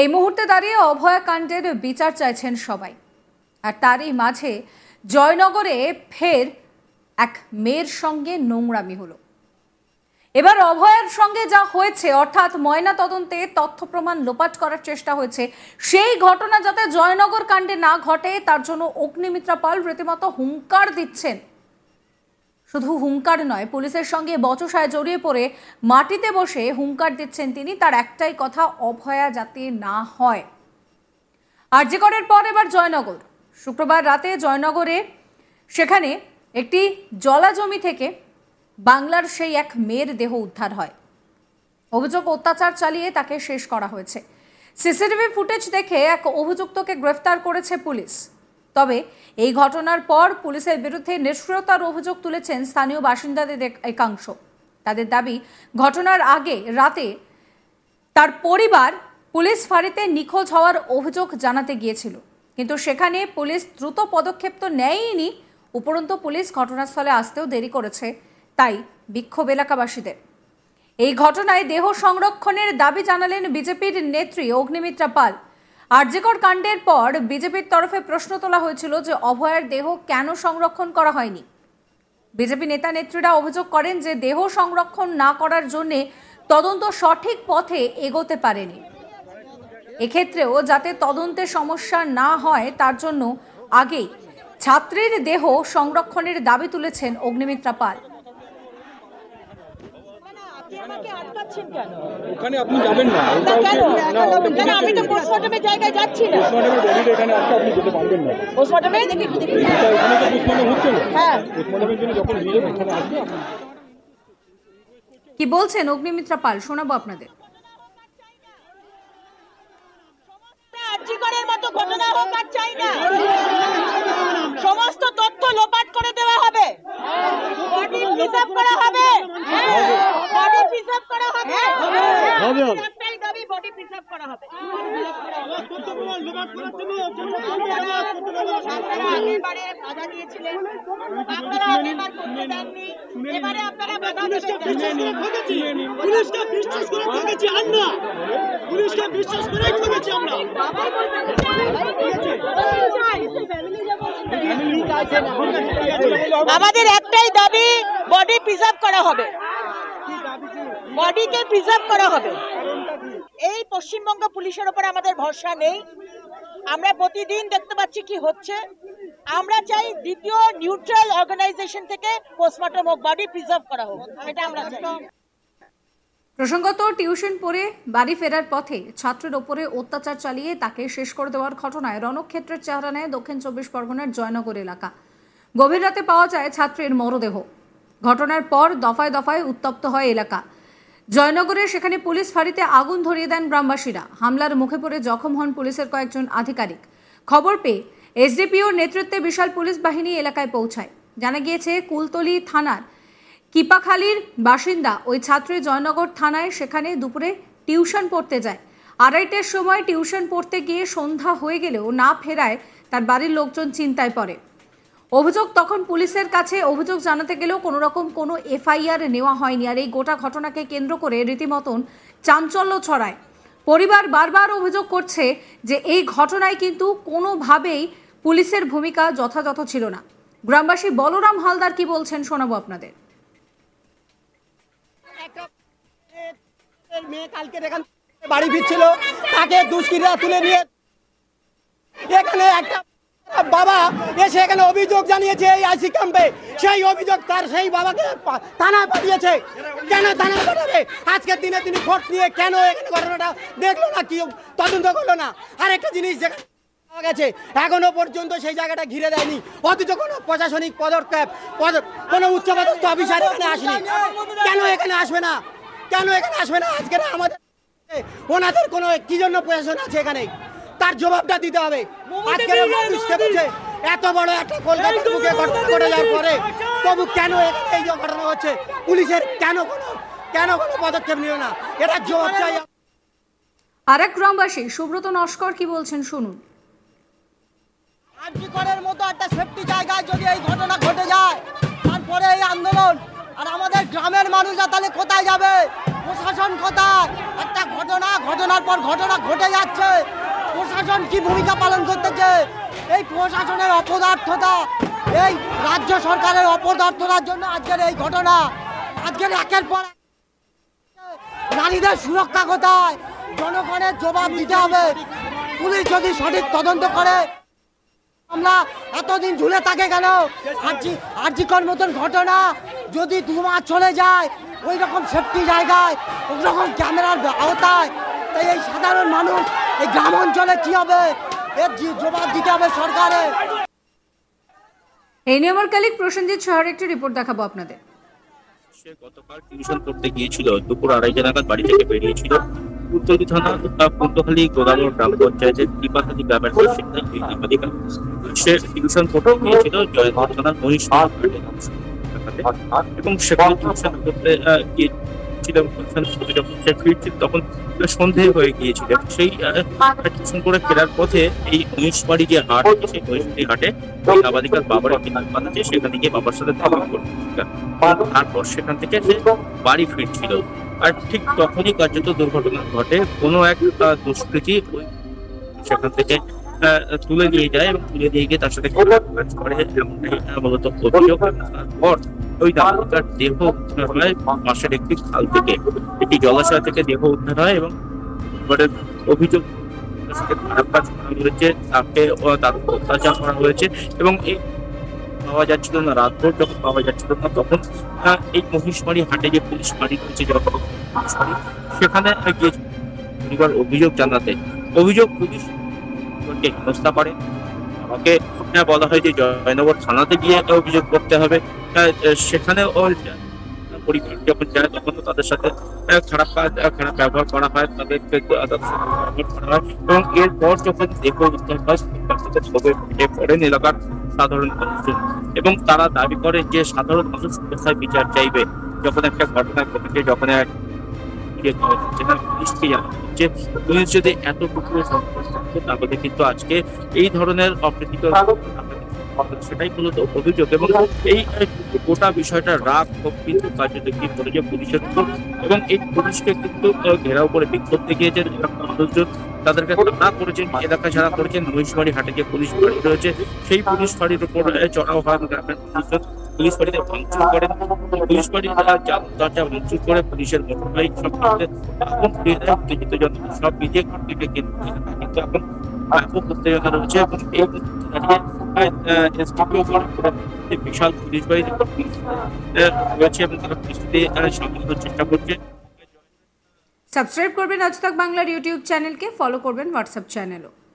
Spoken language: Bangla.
এই মুহূর্তে দাঁড়িয়ে অভয়াকাণ্ডের বিচার চাইছেন সবাই আর তারই মাঝে জয়নগরে ফের এক মেয়ের সঙ্গে নোংরামি হলো এবার অভয়ের সঙ্গে যা হয়েছে অর্থাৎ ময়না তদন্তে তথ্য প্রমাণ লোপাট করার চেষ্টা হয়েছে সেই ঘটনা যাতে জয়নগর কাণ্ডে না ঘটে তার জন্য অগ্নিমিত্রা পাল রীতিমতো হুঙ্কার দিচ্ছেন শুধু হুঙ্কার নয় পুলিশের সঙ্গে বচসায় জড়িয়ে পড়ে মাটিতে বসে হুঙ্কার দিচ্ছেন তিনি তার একটাই কথা অভয়া যাতে না হয় আর্যিকরের পর এবার জয়নগর শুক্রবার রাতে জয়নগরে সেখানে একটি জলা জমি থেকে বাংলার সেই এক মেয়ের দেহ উদ্ধার হয় অভিযোগ অত্যাচার চালিয়ে তাকে শেষ করা হয়েছে সিসিটিভি ফুটেজ দেখে এক অভিযুক্তকে গ্রেফতার করেছে পুলিশ তবে এই ঘটনার পর পুলিশের বিরুদ্ধে নিষ্ক্রিয়তার অভিযোগ তুলেছেন স্থানীয় বাসিন্দাদের একাংশ তাদের দাবি ঘটনার আগে রাতে তার পরিবার পুলিশ ফাঁড়িতে নিখোঁজ হওয়ার অভিযোগ জানাতে গিয়েছিল কিন্তু সেখানে পুলিশ দ্রুত পদক্ষেপ তো নেয়নি উপরন্তু পুলিশ ঘটনাস্থলে আসতেও দেরি করেছে তাই বিক্ষোভ এলাকাবাসীদের এই ঘটনায় দেহ সংরক্ষণের দাবি জানালেন বিজেপির নেত্রী অগ্নিমিত্রা পাল আর্যিকর কাণ্ডের পর বিজেপির তরফে প্রশ্ন তোলা হয়েছিল যে অভয়ের দেহ কেন সংরক্ষণ করা হয়নি বিজেপি নেতা নেত্রীরা অভিযোগ করেন যে দেহ সংরক্ষণ না করার জন্যে তদন্ত সঠিক পথে এগোতে পারেনি এক্ষেত্রেও যাতে তদন্তে সমস্যা না হয় তার জন্য আগেই ছাত্রের দেহ সংরক্ষণের দাবি তুলেছেন অগ্নিমিত্রা পাল আমাকে আটকাচ্ছেন কেন ওখানে আপনি যাবেন না কেন কেন আমি তো পোস্টমর্টমের জায়গায় যাচ্ছি না পোস্টমর্টমের এখানে আটকে আপনি যেতে পারবেন না পোস্টমর্টমে দেখি এখানে তো পোস্টমর্টম হচ্ছে না হ্যাঁ পোস্টমর্টমের জন্য যখন নিয়ে যাবেন এখানে আসবে কি বলছেন অগ্নিমিত্রা পাল শোনাবো আপনাদের মতো চাই না সমস্ত তথ্য লোপাট করে দেওয়া হবে হিসাব হ্যাঁ। করা হবে হ্যাঁ। পুলিশকে বিশ্বাস করে আমরা আমাদের একটাই দাবি বডি প্রিজার্ভ করা হবে বডিকে প্রিজার্ভ করা হবে এই পশ্চিমবঙ্গ পুলিশের ওপর আমাদের ভরসা নেই আমরা প্রতিদিন দেখতে পাচ্ছি কি হচ্ছে আমরা চাই দ্বিতীয় নিউট্রাল অর্গানাইজেশন থেকে পোস্টমর্টম হোক বডি প্রিজার্ভ করা হোক এটা আমরা চাই প্রসঙ্গত টিউশন পড়ে বাড়ি ফেরার পথে ছাত্রের ওপরে অত্যাচার চালিয়ে তাকে শেষ করে দেওয়ার ঘটনায় রণক্ষেত্রের চেহারা নেয় দক্ষিণ চব্বিশ পরগনার জয়নগর এলাকা গভীর রাতে পাওয়া যায় ছাত্রের মরদেহ ঘটনার পর দফায় দফায় উত্তপ্ত হয় এলাকা জয়নগরে সেখানে পুলিশ ফাঁড়িতে আগুন ধরিয়ে দেন গ্রামবাসীরা হামলার মুখে পড়ে জখম হন পুলিশের কয়েকজন আধিকারিক খবর পেয়ে এসডিপিওর নেতৃত্বে বিশাল পুলিশ বাহিনী এলাকায় পৌঁছায় জানা গিয়েছে কুলতলি থানার কিপাখালির বাসিন্দা ওই ছাত্রী জয়নগর থানায় সেখানে দুপুরে টিউশন পড়তে যায় আড়াইটের সময় টিউশন পড়তে গিয়ে সন্ধ্যা হয়ে গেলেও না ফেরায় তার বাড়ির লোকজন চিন্তায় পড়ে অভিযোগ তখন পুলিশের কাছে অভিযোগ জানাতে গেলেও কোনো রকম কোনো এফআইআর নেওয়া হয়নি আর এই গোটা ঘটনাকে কেন্দ্র করে রীতিমতন চাঞ্চল্য ছড়ায় পরিবার বারবার অভিযোগ করছে যে এই ঘটনায় কিন্তু কোনোভাবেই পুলিশের ভূমিকা যথাযথ ছিল না গ্রামবাসী বলরাম হালদার কি বলছেন শোনাবো আপনাদের বাড়ি ফিরছিল তাকে দুষ্কৃতীরা তুলে নিয়ে এখানে একটা বাবা এসে এখানে অভিযোগ জানিয়েছে এই আইসি ক্যাম্পে সেই অভিযোগ তার সেই বাবাকে থানায় পাঠিয়েছে কেন থানায় পাঠাবে আজকের দিনে তিনি ভোট নিয়ে কেন এখানে ঘটনাটা দেখলো না কি তদন্ত করলো না আর একটা জিনিস যেখানে গেছে এখনো পর্যন্ত সেই জায়গাটা ঘিরে দেয়নি অথচ কোনো প্রশাসনিক পদক্ষেপ কোনো উচ্চপদস্থ অফিসার এখানে আসেনি কেন এখানে আসবে না কেন এখানে আসবে না আজকে আমাদের ওনাদের কোনো কি জন্য প্রশাসন আছে এখানে তার জবাবটা দিতে হবে আজকের এত বড় একটা কলকাতার বুকে ঘটনা করে যাওয়ার পরে আচ্ছা। তবু কেন এই যে ঘটনা হচ্ছে পুলিশের কেন কোনো কেন কোনো পদক্ষেপ নিল না এটা জবাব চাই আর এক গ্রামবাসী সুব্রত নস্কর কি বলছেন শুনুন আরজিকরের মতো একটা সেফটি জায়গায় যদি এই ঘটনা ঘটে যায় তারপরে এই আন্দোলন আর আমাদের গ্রামের মানুষরা তাহলে কোথায় যাবে প্রশাসন কোথায় একটা ঘটনা ঘটনার পর ঘটনা ঘটে যাচ্ছে প্রশাসন কি ভূমিকা পালন করতেছে এই প্রশাসনের অপদার্থতা এই রাজ্য সরকারের অপদার্থতার জন্য আজকের এই ঘটনা আজকের একের পর নারীদের সুরক্ষা কোথায় জনগণের জবাব দিতে হবে পুলিশ যদি সঠিক তদন্ত করে আমরা এতদিন ঝুলে থাকে কেন আর্জি আর্জিকর মতন ঘটনা যদি দু মাস চলে যায় ওই রকম সেফটি জায়গায় ওই রকম ক্যামেরার আওতায় তাই এই সাধারণ মানুষ এই গ্রাম অঞ্চলে কি হবে এর জবাব দিতে হবে সরকারে এই নিয়ে আমার কালিক প্রসেনজিৎ শহরের একটি রিপোর্ট দেখাবো আপনাদের সে গতকাল টিউশন করতে গিয়েছিল দুপুর আড়াইটা নাগাদ বাড়ি থেকে বেরিয়েছিল থানা পূর্ণখালী গোদামোড় গ্রাম পঞ্চায়েতের গ্রামের সে টিউশন করতে গিয়েছিল জয়গড় থানার মহিষ হ্যাঁ, হ্যাঁ। এবং সেখানে টিউশন করতে করছিলাম যখন ফিরছি তখন সন্ধে হয়ে গিয়েছিল সেই টিউশন করে ফেরার পথে এই মহিষবাড়ি যে হাট সেই মহিষবাড়ি হাটে ওই আবাদিকার বাবার একটি হাত আছে সেখানে গিয়ে বাবার সাথে দেখা করছিল তারপর সেখান থেকে সে বাড়ি ফিরছিল আর ঠিক তখনই কার্যত দুর্ঘটনা ঘটে কোনো এক দুষ্কৃতি ওই সেখান থেকে তুলে নিয়ে যায় এবং তুলে নিয়ে গিয়ে তার সাথে কাজ করে মূলত অভিযোগ তারপর ওই দামুকার দেহ উদ্ধার হয় পাশের একটি খাল থেকে একটি জলাশয় থেকে দেহ উদ্ধার হয় এবং অভিযোগ খারাপ কাজ করা হয়েছে তাকে তাকে অত্যাচার করা হয়েছে এবং এই পাওয়া যাচ্ছিল না রাতভর যখন পাওয়া যাচ্ছিল না তখন এই মহিষমারি হাটে যে পুলিশ বাড়ি রয়েছে সেখানে গিয়ে পরিবার অভিযোগ জানাতে অভিযোগ পুলিশ হেনস্থা করে আমাকে বলা হয় যে জয়নগর থানাতে গিয়ে একটা অভিযোগ করতে হবে সেখানে পরিবার যখন যায় তখন তাদের সাথে খারাপ কাজ খারাপ ব্যবহার করা হয় তাদেরকে তাদের সাথে করা হয় এবং এরপর যখন দেহ উদ্ধার হয় ক্ষোভে ফেটে পড়েন এলাকার সাধারণ মানুষজন এবং তারা দাবি করে যে সাধারণ মানুষ কোথায় বিচার চাইবে যখন একটা ঘটনা ঘটেছে যখন এক যাচ্ছে না পুলিশ যদি সংকোচ তাহলে কিন্তু আজকে এই ধরনের অপ্রীতিকর সেটাই মূলত অভিযোগ এবং এই গোটা বিষয়টা রাগ কিন্তু পুলিশের এবং এই পুলিশকে কিন্তু ঘেরাও করে বিক্ষোভ দেখিয়েছেন মানুষজন তাদেরকে না করেছেন এলাকা ছাড়া করেছেন মহিষমারি হাটে যে পুলিশ বাড়ি রয়েছে সেই পুলিশ বাড়ির উপর চড়াও হয় গ্রামের মানুষজন পুলিশ পার্টিতে ভাঙচুর করেন পুলিশ পার্টির তারা দরজা ভাঙচুর করে পুলিশের মোটরবাইক সব আগুন দিয়ে উত্তেজিত জনতা সব মিলিয়ে ঘটনাকে কেন্দ্র কিন্তু এখন ব্যাপক উত্তেজনা রয়েছে এবং এই এসডিপিও বিশাল পুলিশ বাহিনী রয়েছে এবং তারা পুলিশকে সামলানোর চেষ্টা করছে সাবস্ক্রাইব করবেন আজ তক বাংলার ইউটিউব চ্যানেলকে ফলো করবেন হোয়াটসঅ্যাপ চ্যানেলও